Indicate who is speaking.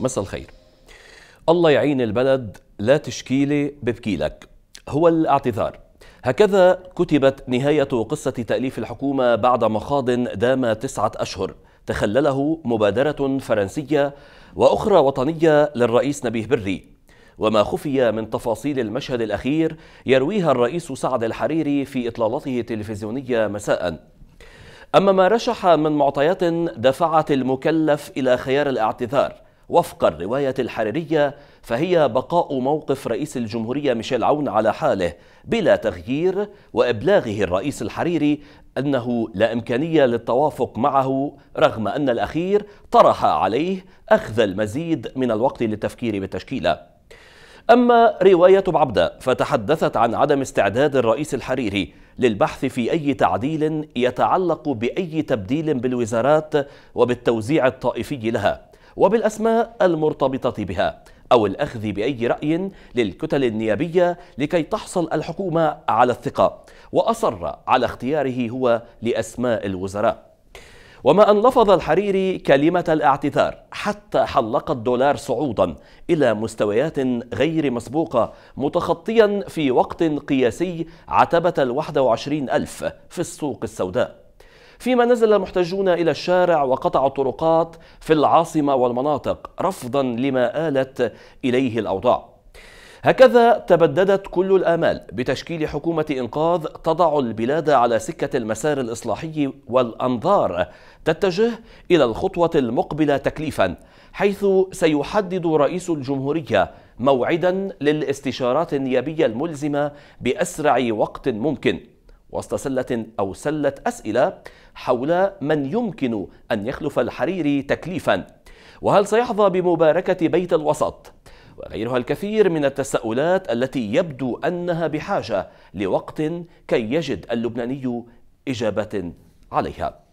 Speaker 1: مساء الخير الله يعين البلد لا تشكيلي ببكيلك هو الاعتذار هكذا كتبت نهاية قصة تأليف الحكومة بعد مخاض دام تسعة أشهر تخلله مبادرة فرنسية وأخرى وطنية للرئيس نبيه بري وما خفي من تفاصيل المشهد الأخير يرويها الرئيس سعد الحريري في إطلالته التلفزيونية مساء أما ما رشح من معطيات دفعت المكلف إلى خيار الاعتذار وفق الرواية الحريرية فهي بقاء موقف رئيس الجمهورية ميشيل عون على حاله بلا تغيير وإبلاغه الرئيس الحريري أنه لا إمكانية للتوافق معه رغم أن الأخير طرح عليه أخذ المزيد من الوقت للتفكير بالتشكيلة أما رواية بعبدة فتحدثت عن عدم استعداد الرئيس الحريري للبحث في أي تعديل يتعلق بأي تبديل بالوزارات وبالتوزيع الطائفي لها وبالأسماء المرتبطة بها أو الأخذ بأي رأي للكتل النيابية لكي تحصل الحكومة على الثقة وأصر على اختياره هو لأسماء الوزراء وما أن لفظ الحريري كلمة الاعتذار حتى حلق الدولار صعودا إلى مستويات غير مسبوقة متخطيا في وقت قياسي عتبة الواحد وعشرين ألف في السوق السوداء فيما نزل المحتجون إلى الشارع وقطعوا الطرقات في العاصمة والمناطق رفضا لما آلت إليه الأوضاع هكذا تبددت كل الآمال بتشكيل حكومة إنقاذ تضع البلاد على سكة المسار الإصلاحي والأنظار تتجه إلى الخطوة المقبلة تكليفا حيث سيحدد رئيس الجمهورية موعدا للاستشارات النيابية الملزمة بأسرع وقت ممكن وسط سلة أو سلة أسئلة حول من يمكن أن يخلف الحريري تكليفا وهل سيحظى بمباركة بيت الوسط وغيرها الكثير من التساؤلات التي يبدو أنها بحاجة لوقت كي يجد اللبناني إجابة عليها